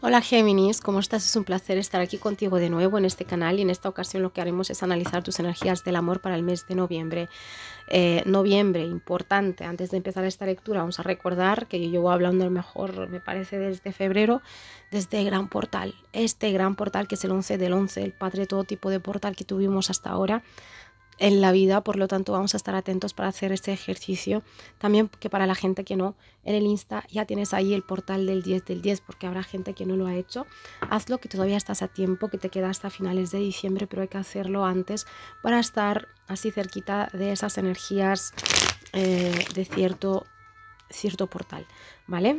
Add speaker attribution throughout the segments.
Speaker 1: Hola Géminis, ¿cómo estás? Es un placer estar aquí contigo de nuevo en este canal y en esta ocasión lo que haremos es analizar tus energías del amor para el mes de noviembre. Eh, noviembre, importante, antes de empezar esta lectura vamos a recordar que yo voy hablando el mejor, me parece, desde febrero, desde Gran Portal, este gran portal que es el 11 del 11, el padre de todo tipo de portal que tuvimos hasta ahora en la vida, por lo tanto vamos a estar atentos para hacer este ejercicio. También que para la gente que no, en el Insta ya tienes ahí el portal del 10 del 10 porque habrá gente que no lo ha hecho. Hazlo que todavía estás a tiempo, que te queda hasta finales de diciembre, pero hay que hacerlo antes para estar así cerquita de esas energías eh, de cierto, cierto portal, ¿vale?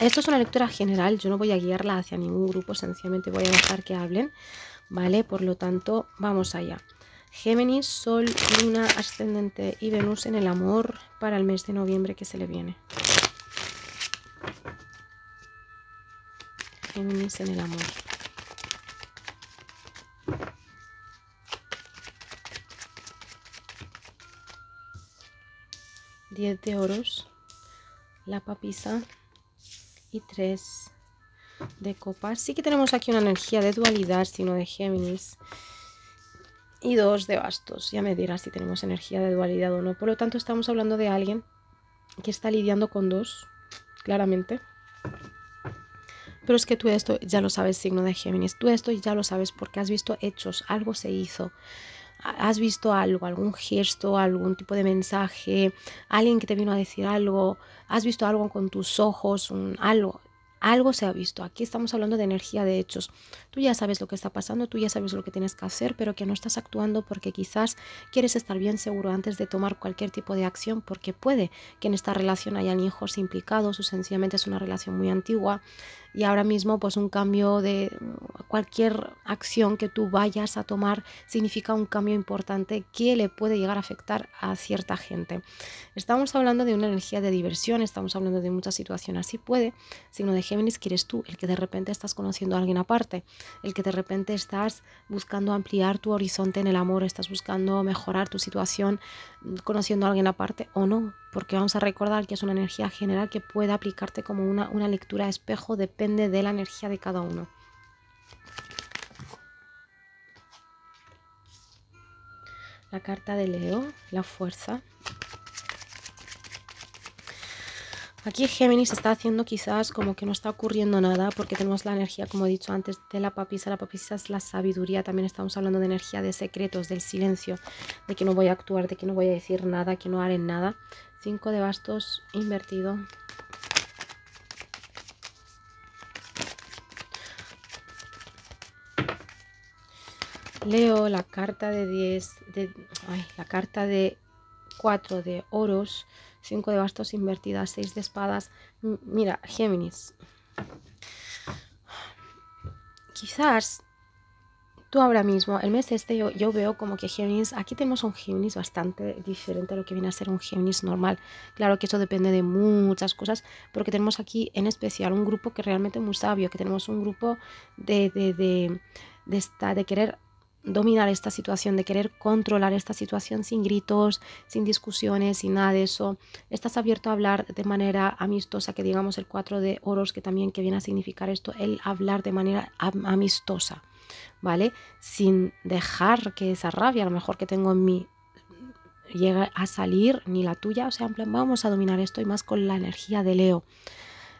Speaker 1: Esto es una lectura general, yo no voy a guiarla hacia ningún grupo, sencillamente voy a dejar que hablen, ¿vale? Por lo tanto, vamos allá. Géminis, Sol, Luna, Ascendente y Venus en el amor para el mes de noviembre que se le viene. Géminis en el amor. Diez de oros, la papisa y tres de copas. Sí que tenemos aquí una energía de dualidad, sino de Géminis y dos de bastos. Ya me dirás si tenemos energía de dualidad o no. Por lo tanto, estamos hablando de alguien que está lidiando con dos, claramente. Pero es que tú esto ya lo sabes, signo de Géminis. Tú esto ya lo sabes porque has visto hechos, algo se hizo. Has visto algo, algún gesto, algún tipo de mensaje, alguien que te vino a decir algo, has visto algo con tus ojos, un, algo algo se ha visto. Aquí estamos hablando de energía de hechos. Tú ya sabes lo que está pasando, tú ya sabes lo que tienes que hacer, pero que no estás actuando porque quizás quieres estar bien seguro antes de tomar cualquier tipo de acción, porque puede que en esta relación hayan hijos implicados o sencillamente es una relación muy antigua y ahora mismo pues un cambio de cualquier acción que tú vayas a tomar significa un cambio importante que le puede llegar a afectar a cierta gente. Estamos hablando de una energía de diversión, estamos hablando de muchas situaciones, así puede, signo de Géminis quieres tú, el que de repente estás conociendo a alguien aparte, el que de repente estás buscando ampliar tu horizonte en el amor, estás buscando mejorar tu situación conociendo a alguien aparte o no, porque vamos a recordar que es una energía general que puede aplicarte como una, una lectura de espejo, depende de la energía de cada uno. La carta de Leo, la fuerza. Aquí Géminis está haciendo quizás como que no está ocurriendo nada porque tenemos la energía, como he dicho antes, de la papisa. La papisa es la sabiduría, también estamos hablando de energía de secretos, del silencio, de que no voy a actuar, de que no voy a decir nada, que no haré nada. Cinco de bastos invertido. Leo la carta de 10, de, la carta de 4 de oros 5 de bastos invertidas, 6 de espadas. mira, Géminis. Quizás tú ahora mismo, el mes este yo, veo como que Géminis, aquí tenemos un Géminis bastante diferente a lo que viene a ser un Géminis normal. Claro que eso depende de muchas cosas, pero que tenemos aquí en especial un grupo que realmente es muy sabio, que tenemos un grupo de, de, de, de querer dominar esta situación, de querer controlar esta situación sin gritos, sin discusiones, sin nada de eso. Estás abierto a hablar de manera amistosa, que digamos el 4 de oros, que también que viene a significar esto, el hablar de manera amistosa, ¿vale? Sin dejar que esa rabia, a lo mejor que tengo en mí, llegue a salir, ni la tuya, o sea, vamos a dominar esto y más con la energía de Leo.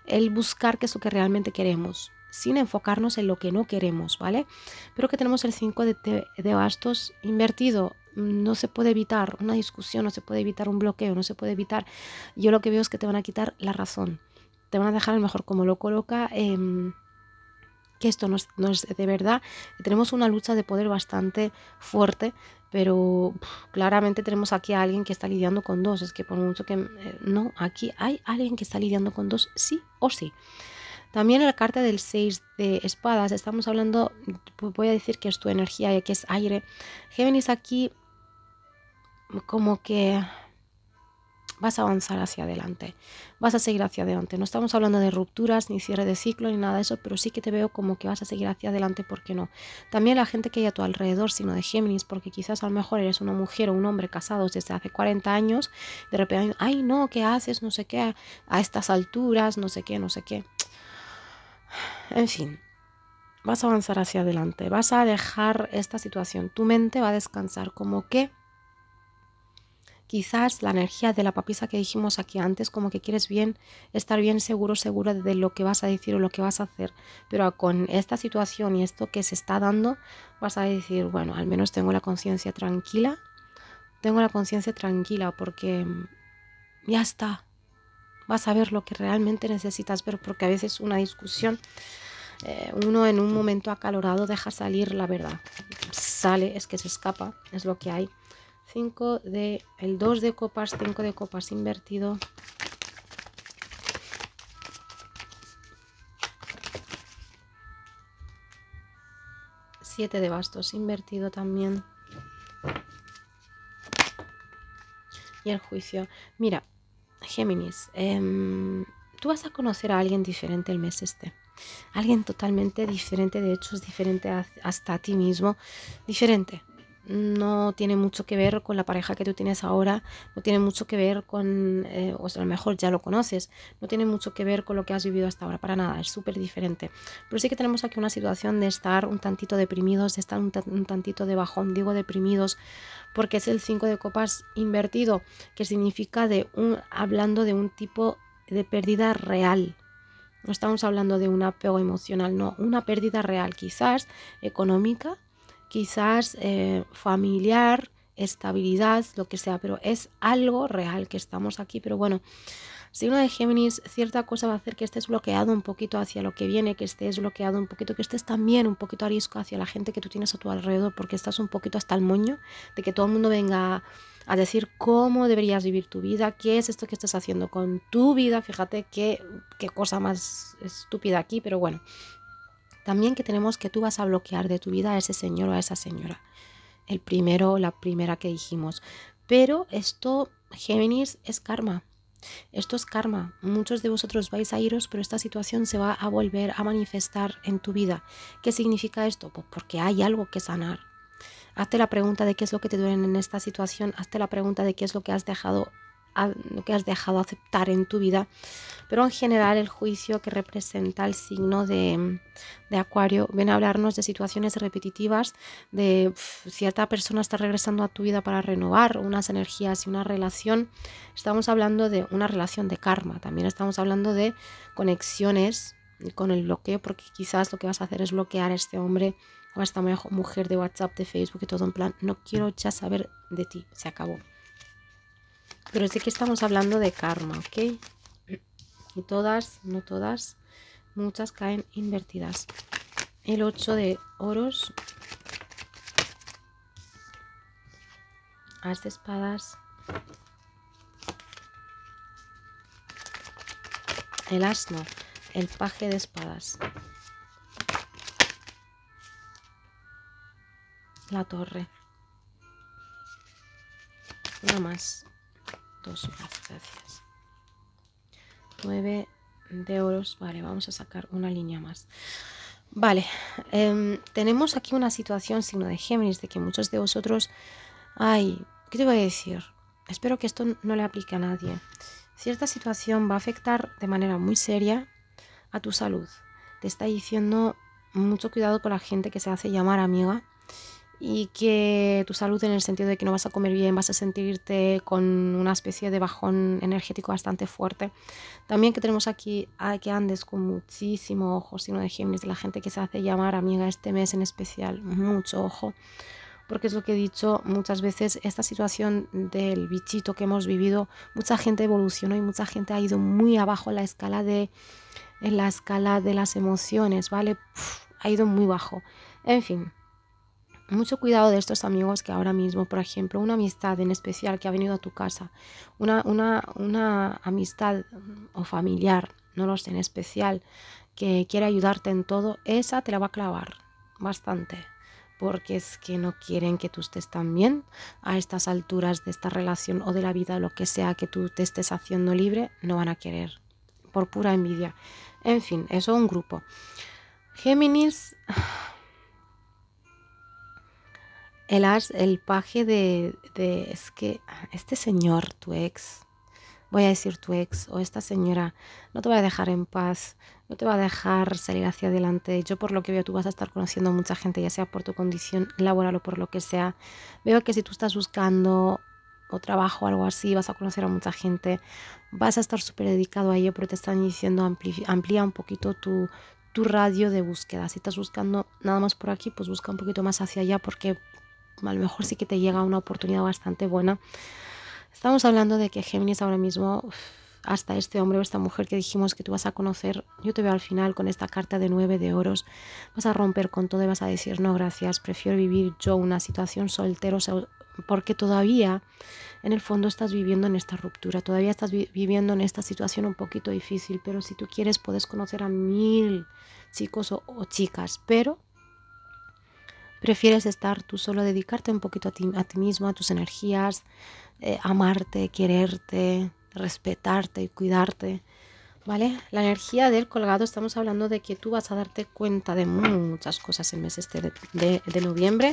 Speaker 1: El buscar que es lo que realmente queremos, sin enfocarnos en lo que no queremos, ¿vale? Pero que tenemos el 5 de, gastos bastos invertido. No se puede evitar una discusión, no se puede evitar un bloqueo, no se puede evitar. Yo lo que veo es que te van a quitar la razón. Te van a dejar el mejor como lo coloca. Em, que esto no es, de verdad. Tenemos una lucha de poder bastante fuerte, pero claramente tenemos aquí a alguien que está lidiando con dos. Es que por mucho que... Eh, no, aquí hay alguien que está lidiando con dos, sí o sí. También en la carta del 6 de espadas estamos hablando, pues voy a decir que es tu energía, y que es aire. Géminis aquí como que vas a avanzar hacia adelante, vas a seguir hacia adelante. No estamos hablando de rupturas, ni cierre de ciclo, ni nada de eso, pero sí que te veo como que vas a seguir hacia adelante, ¿por qué no? También la gente que hay a tu alrededor, sino de Géminis, porque quizás a lo mejor eres una mujer o un hombre casados desde hace 40 años, de repente, ay no, ¿qué haces? No sé qué, a estas alturas, no sé qué, no sé qué. En fin, vas a avanzar hacia adelante, vas a dejar esta situación, tu mente va a descansar como que quizás la energía de la papisa que dijimos aquí antes, como que quieres bien estar bien seguro, segura de lo que vas a decir o lo que vas a hacer, pero con esta situación y esto que se está dando, vas a decir, bueno, al menos tengo la conciencia tranquila, tengo la conciencia tranquila porque ya está, vas a ver lo que realmente necesitas ver, porque a veces una discusión, eh, uno en un momento acalorado deja salir la verdad. Sale, es que se escapa, es lo que hay. 5 de, el 2 de copas, 5 de copas invertido. 7 de bastos invertido también. Y el juicio. Mira, Géminis, em, tú vas a conocer a alguien diferente el mes este. Alguien totalmente diferente, de hecho es diferente hasta a ti mismo, diferente no tiene mucho que ver con la pareja que tú tienes ahora, no tiene mucho que ver con, eh, o a lo mejor ya lo conoces, no tiene mucho que ver con lo que has vivido hasta ahora, para nada, es súper diferente. Pero sí que tenemos aquí una situación de estar un tantito deprimidos, de estar un, tantito de bajón, digo deprimidos, porque es el 5 de copas invertido, que significa de un, hablando de un tipo de pérdida real, no estamos hablando de un apego emocional, no, una pérdida real, quizás económica, quizás eh, familiar, estabilidad, lo que sea, pero es algo real que estamos aquí. Pero bueno, signo de Géminis, cierta cosa va a hacer que estés bloqueado un poquito hacia lo que viene, que estés bloqueado un poquito, que estés también un poquito arisco hacia la gente que tú tienes a tu alrededor, porque estás un poquito hasta el moño de que todo el mundo venga a decir cómo deberías vivir tu vida, qué es esto que estás haciendo con tu vida, fíjate qué, qué cosa más estúpida aquí, pero bueno, también que tenemos que tú vas a bloquear de tu vida a ese señor o a esa señora. El primero, o la primera que dijimos. Pero esto, Géminis, es karma. Esto es karma. Muchos de vosotros vais a iros, pero esta situación se va a volver a manifestar en tu vida. ¿Qué significa esto? Pues porque hay algo que sanar. Hazte la pregunta de qué es lo que te duele en esta situación. Hazte la pregunta de qué es lo que has dejado lo que has dejado aceptar en tu vida, pero en general el juicio que representa el signo de, Acuario viene a hablarnos de situaciones repetitivas, de cierta persona está regresando a tu vida para renovar unas energías y una relación. Estamos hablando de una relación de karma, también estamos hablando de conexiones con el bloqueo, porque quizás lo que vas a hacer es bloquear a este hombre o a esta mujer de WhatsApp, de Facebook y todo en plan, no quiero ya saber de ti, se acabó pero sí que estamos hablando de karma, ¿ok? Y todas, no todas, muchas caen invertidas. El 8 de oros, as de espadas, el asno, el paje de espadas, la torre. Una más. Dos gracias. 9 de oros. Vale, vamos a sacar una línea más. Vale, em, tenemos aquí una situación, signo de Géminis, de que muchos de vosotros... Ay, ¿qué te voy a decir? Espero que esto no le aplique a nadie. Cierta situación va a afectar de manera muy seria a tu salud. Te está diciendo mucho cuidado con la gente que se hace llamar amiga y que tu salud en el sentido de que no vas a comer bien, vas a sentirte con una especie de bajón energético bastante fuerte. También que tenemos aquí a que andes con muchísimo ojo, sino de Géminis, de la gente que se hace llamar amiga este mes en especial, mucho ojo, porque es lo que he dicho muchas veces, esta situación del bichito que hemos vivido, mucha gente evolucionó y mucha gente ha ido muy abajo en la escala de, en la escala de las emociones, ¿vale? ha ido muy bajo. En fin, mucho cuidado de estos amigos que ahora mismo, por ejemplo, una amistad en especial que ha venido a tu casa, una, una, una amistad mm, o familiar, no lo en especial, que quiere ayudarte en todo, esa te la va a clavar bastante, porque es que no quieren que tú estés tan bien a estas alturas de esta relación o de la vida, lo que sea que tú te estés haciendo libre, no van a querer, por pura envidia. En fin, eso un grupo. Géminis el, el paje de, es que este señor, tu ex, voy a decir tu ex o esta señora, no te va a dejar en paz, no te va a dejar salir hacia adelante. Yo por lo que veo, tú vas a estar conociendo a mucha gente, ya sea por tu condición laboral o por lo que sea. Veo que si tú estás buscando o trabajo o algo así, vas a conocer a mucha gente, vas a estar súper dedicado a ello, pero te están diciendo amplía un poquito tu, tu radio de búsqueda. Si estás buscando nada más por aquí, pues busca un poquito más hacia allá porque a lo mejor sí que te llega una oportunidad bastante buena. Estamos hablando de que Géminis ahora mismo, hasta este hombre o esta mujer que dijimos que tú vas a conocer, yo te veo al final con esta carta de nueve de oros, vas a romper con todo y vas a decir, no, gracias, prefiero vivir yo una situación soltero, porque todavía en el fondo estás viviendo en esta ruptura, todavía estás viviendo en esta situación un poquito difícil, pero si tú quieres puedes conocer a mil chicos o chicas, pero prefieres estar tú solo, dedicarte un poquito a ti, a ti mismo, a tus energías, eh, amarte, quererte, respetarte y cuidarte. ¿Vale? La energía del colgado, estamos hablando de que tú vas a darte cuenta de muchas cosas en mes este de, de noviembre.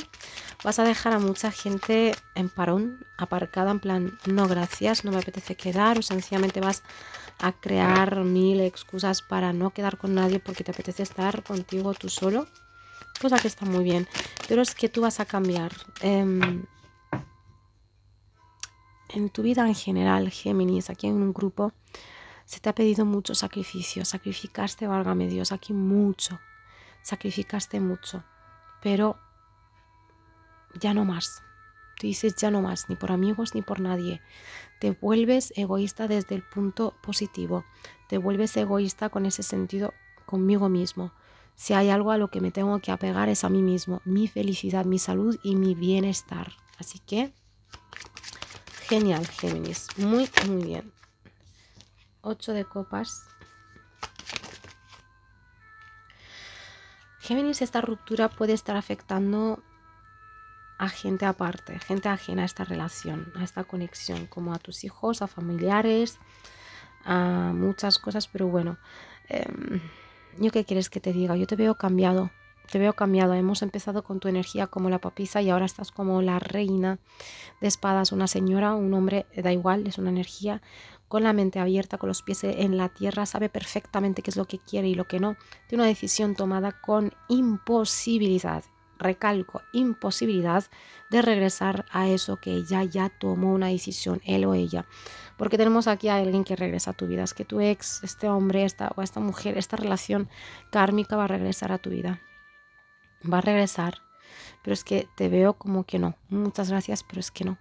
Speaker 1: Vas a dejar a mucha gente en parón, aparcada, en plan, no gracias, no me apetece quedar, o sencillamente vas a crear mil excusas para no quedar con nadie porque te apetece estar contigo tú solo cosa que está muy bien, pero es que tú vas a cambiar em, en tu vida en general, Géminis, aquí en un grupo, se te ha pedido mucho sacrificio, sacrificaste, válgame Dios, aquí mucho, sacrificaste mucho, pero ya no más. Tú dices ya no más, ni por amigos ni por nadie. Te vuelves egoísta desde el punto positivo. Te vuelves egoísta con ese sentido conmigo mismo. Si hay algo a lo que me tengo que apegar es a mí mismo, mi felicidad, mi salud y mi bienestar. Así que, genial, Géminis. Muy, muy bien. 8 de copas. Géminis, esta ruptura puede estar afectando a gente aparte, gente ajena a esta relación, a esta conexión, como a tus hijos, a familiares, a muchas cosas, pero bueno. Em, ¿yo qué quieres que te diga? Yo te veo cambiado, te veo cambiado. Hemos empezado con tu energía como la papisa y ahora estás como la reina de espadas, una señora, un hombre, da igual, es una energía con la mente abierta, con los pies en la tierra, sabe perfectamente qué es lo que quiere y lo que no. de una decisión tomada con imposibilidad, recalco, imposibilidad de regresar a eso que ella ya tomó una decisión, él o ella porque tenemos aquí a alguien que regresa a tu vida, es que tu ex, este hombre, esta o esta mujer, esta relación kármica va a regresar a tu vida. Va a regresar, pero es que te veo como que no. Muchas gracias, pero es que no.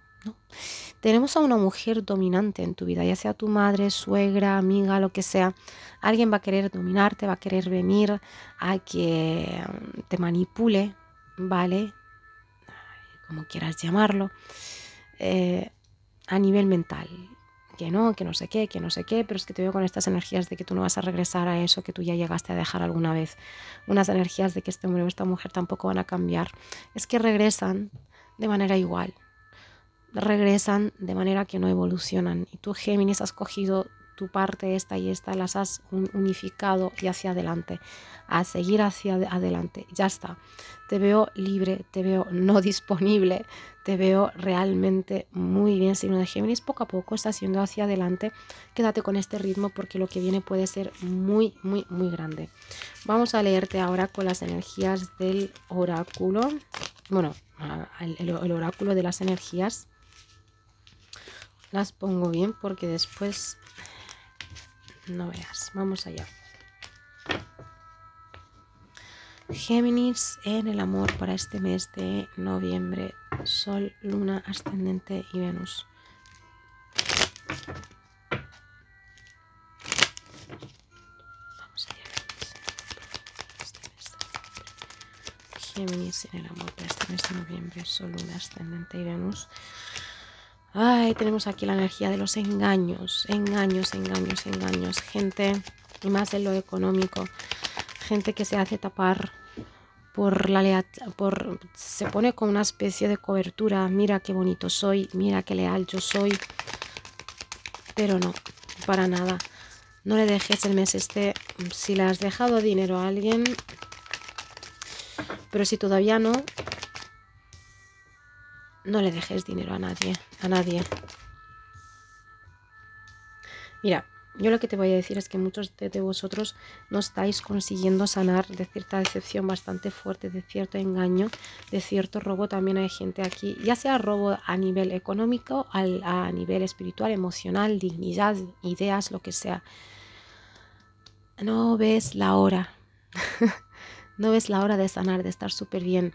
Speaker 1: Tenemos a una mujer dominante en tu vida, ya sea tu madre, suegra, amiga, lo que sea. Alguien va a querer dominarte, va a querer venir a que mm, te manipule, ¿vale? Como quieras llamarlo, eh, a nivel mental que no, que no sé qué, que no sé qué, pero es que te veo con estas energías de que tú no vas a regresar a eso que tú ya llegaste a dejar alguna vez, unas energías de que este hombre o esta mujer tampoco van a cambiar, es que regresan de manera igual, regresan de manera que no evolucionan. Y tú, Géminis, has cogido tu parte esta y esta, las has unificado y hacia adelante, a seguir hacia adelante, ya está. Te veo libre, te veo no disponible, te veo realmente muy bien, signo de Géminis. Poco a poco estás yendo hacia adelante. Quédate con este ritmo porque lo que viene puede ser muy, muy, muy grande. Vamos a leerte ahora con las energías del oráculo. Bueno, el, oráculo de las energías. Las pongo bien porque después no veas. Vamos allá. Géminis en el amor para este mes de noviembre. Sol, Luna, Ascendente y Venus. Vamos a este este Géminis en el amor para este mes de noviembre. Sol, Luna, Ascendente y Venus. Ay, tenemos aquí la energía de los engaños, engaños, engaños, engaños, gente, y más de lo económico gente que se hace tapar por la por se pone con una especie de cobertura, mira qué bonito soy, mira qué leal yo soy. Pero no, para nada. No le dejes el mes este si le has dejado dinero a alguien. Pero si todavía no, no le dejes dinero a nadie, a nadie. Mira, yo lo que te voy a decir es que muchos de, vosotros no estáis consiguiendo sanar de cierta decepción bastante fuerte, de cierto engaño, de cierto robo. También hay gente aquí, ya sea robo a nivel económico, a nivel espiritual, emocional, dignidad, ideas, lo que sea. No ves la hora. no ves la hora de sanar, de estar súper bien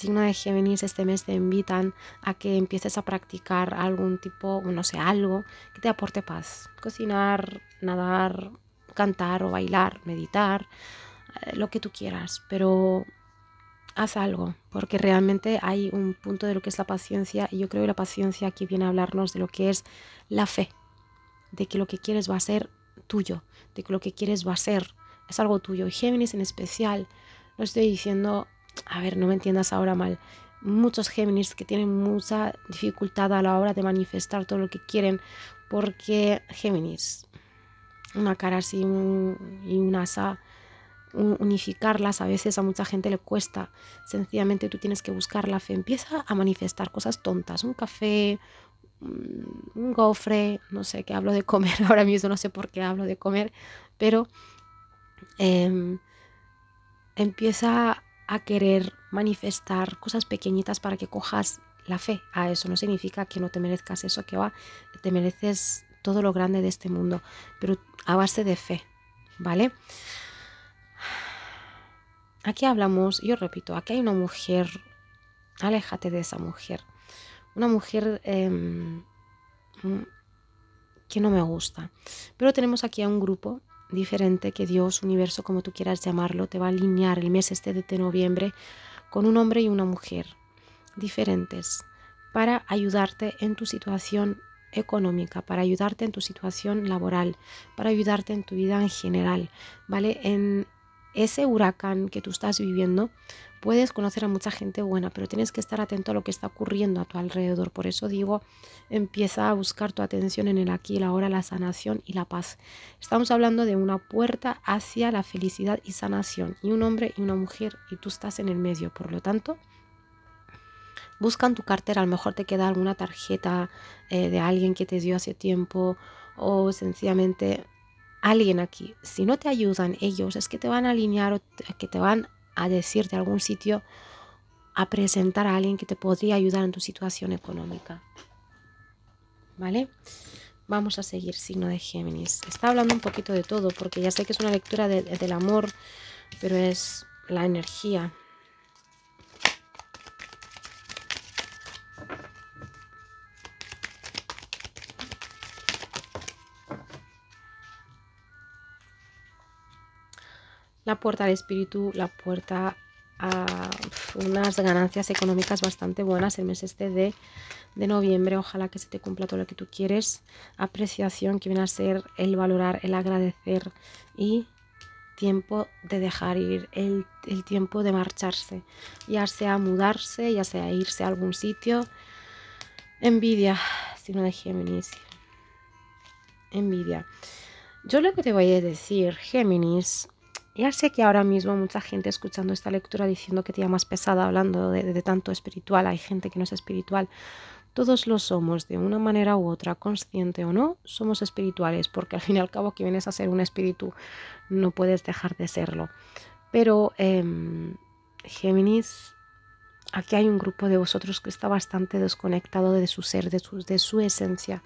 Speaker 1: signo de Géminis este mes te invitan a que empieces a practicar algún tipo, no sé, algo que te aporte paz. Cocinar, nadar, cantar o bailar, meditar, eh, lo que tú quieras, pero haz algo, porque realmente hay un punto de lo que es la paciencia y yo creo que la paciencia aquí viene a hablarnos de lo que es la fe, de que lo que quieres va a ser tuyo, de que lo que quieres va a ser, es algo tuyo. Géminis en especial, lo estoy diciendo a ver, no me entiendas ahora mal, muchos Géminis que tienen mucha dificultad a la hora de manifestar todo lo que quieren, porque Géminis, una cara así y un asa, unificarlas a veces a mucha gente le cuesta. Sencillamente tú tienes que buscar la fe, empieza a manifestar cosas tontas, un café, mm, un gofre, no sé qué hablo de comer ahora mismo, no sé por qué hablo de comer, pero em, empieza a querer manifestar cosas pequeñitas para que cojas la fe a ah, eso. No significa que no te merezcas eso que va, te mereces todo lo grande de este mundo, pero a base de fe, ¿vale? Aquí hablamos, yo repito, aquí hay una mujer, aléjate de esa mujer, una mujer em, que no me gusta, pero tenemos aquí a un grupo diferente que Dios, universo, como tú quieras llamarlo, te va a alinear el mes este de noviembre con un hombre y una mujer diferentes para ayudarte en tu situación económica, para ayudarte en tu situación laboral, para ayudarte en tu vida en general, ¿vale? En, ese huracán que tú estás viviendo, puedes conocer a mucha gente buena, pero tienes que estar atento a lo que está ocurriendo a tu alrededor. Por eso digo, empieza a buscar tu atención en el aquí, la ahora, la sanación y la paz. Estamos hablando de una puerta hacia la felicidad y sanación, y un hombre y una mujer, y tú estás en el medio, por lo tanto... Busca en tu cartera, a lo mejor te queda alguna tarjeta eh, de alguien que te dio hace tiempo o sencillamente alguien aquí. Si no te ayudan ellos, es que te van a alinear o que te van a decir de algún sitio a presentar a alguien que te podría ayudar en tu situación económica. ¿Vale? Vamos a seguir, signo de Géminis. Está hablando un poquito de todo, porque ya sé que es una lectura del amor, pero es la energía, la puerta al espíritu, la puerta a unas ganancias económicas bastante buenas el mes este de, noviembre. Ojalá que se te cumpla todo lo que tú quieres. Apreciación que viene a ser el valorar, el agradecer y tiempo de dejar ir, el, el tiempo de marcharse, ya sea mudarse, ya sea irse a algún sitio. Envidia, sino de Géminis. Envidia. Yo lo que te voy a decir, Géminis, ya sé que ahora mismo mucha gente escuchando esta lectura diciendo que te llamas pesada hablando de, tanto espiritual, hay gente que no es espiritual. Todos lo somos, de una manera u otra, consciente o no, somos espirituales, porque al fin y al cabo que vienes a ser un espíritu, no puedes dejar de serlo. Pero em, Géminis, aquí hay un grupo de vosotros que está bastante desconectado de su ser, de su, de su esencia,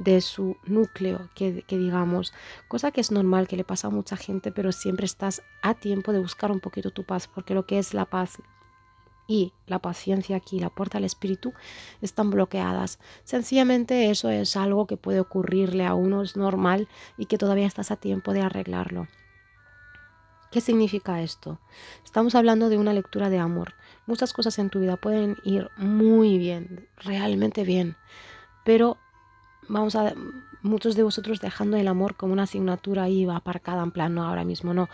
Speaker 1: de su núcleo, que, digamos, cosa que es normal, que le pasa a mucha gente, pero siempre estás a tiempo de buscar un poquito tu paz, porque lo que es la paz y la paciencia aquí, la puerta al espíritu, están bloqueadas. Sencillamente eso es algo que puede ocurrirle a uno, es normal y que todavía estás a tiempo de arreglarlo. ¿Qué significa esto? Estamos hablando de una lectura de amor. Muchas cosas en tu vida pueden ir muy bien, realmente bien, pero vamos a muchos de vosotros dejando el amor como una asignatura ahí aparcada en plan, no, ahora mismo no.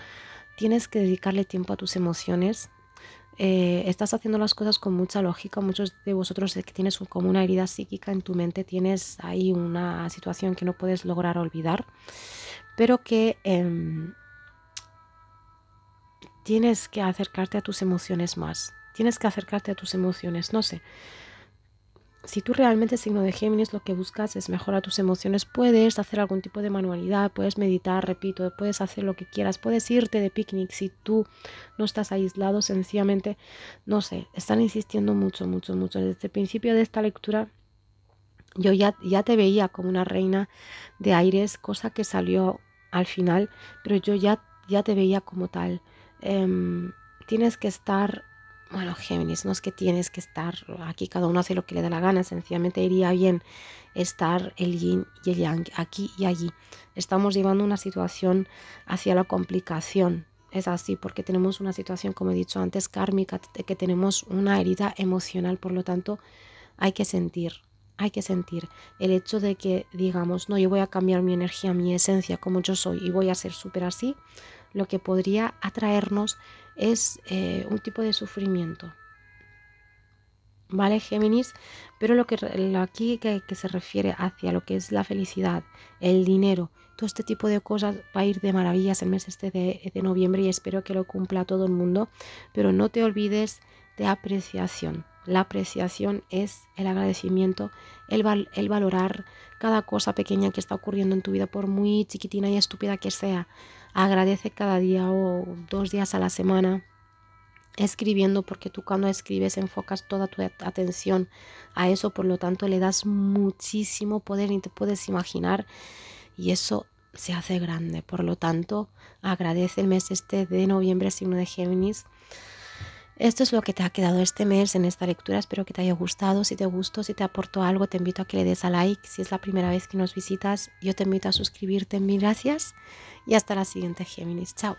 Speaker 1: Tienes que dedicarle tiempo a tus emociones. Eh, estás haciendo las cosas con mucha lógica. Muchos de vosotros que tienes como una herida psíquica en tu mente, tienes ahí una situación que no puedes lograr olvidar, pero que em, tienes que acercarte a tus emociones más. Tienes que acercarte a tus emociones, no sé si tú realmente, signo de Géminis, lo que buscas es mejorar tus emociones, puedes hacer algún tipo de manualidad, puedes meditar, repito, puedes hacer lo que quieras, puedes irte de picnic si tú no estás aislado, sencillamente, no sé, están insistiendo mucho, mucho, mucho. Desde el principio de esta lectura yo ya, ya te veía como una reina de aires, cosa que salió al final, pero yo ya, ya te veía como tal. Em, tienes que estar bueno, Géminis, no es que tienes que estar aquí, cada uno hace lo que le da la gana, sencillamente iría bien estar el yin y el yang, aquí y allí. Estamos llevando una situación hacia la complicación, es así, porque tenemos una situación, como he dicho antes, kármica, que tenemos una herida emocional, por lo tanto, hay que sentir, hay que sentir. El hecho de que digamos, no, yo voy a cambiar mi energía, mi esencia, como yo soy, y voy a ser súper así, lo que podría atraernos es eh, un tipo de sufrimiento. ¿Vale, Géminis? Pero lo que aquí que, se refiere hacia lo que es la felicidad, el dinero, todo este tipo de cosas va a ir de maravillas el mes este de, noviembre y espero que lo cumpla todo el mundo. Pero no te olvides de apreciación. La apreciación es el agradecimiento, el, el, valorar cada cosa pequeña que está ocurriendo en tu vida, por muy chiquitina y estúpida que sea. Agradece cada día o dos días a la semana escribiendo porque tú cuando escribes enfocas toda tu atención a eso, por lo tanto le das muchísimo poder y te puedes imaginar y eso se hace grande. Por lo tanto, agradece el mes este de noviembre, signo de Géminis, esto es lo que te ha quedado este mes en esta lectura. Espero que te haya gustado. Si te gustó, si te aportó algo, te invito a que le des a like. Si es la primera vez que nos visitas, yo te invito a suscribirte. Mil gracias y hasta la siguiente, Géminis. Chao.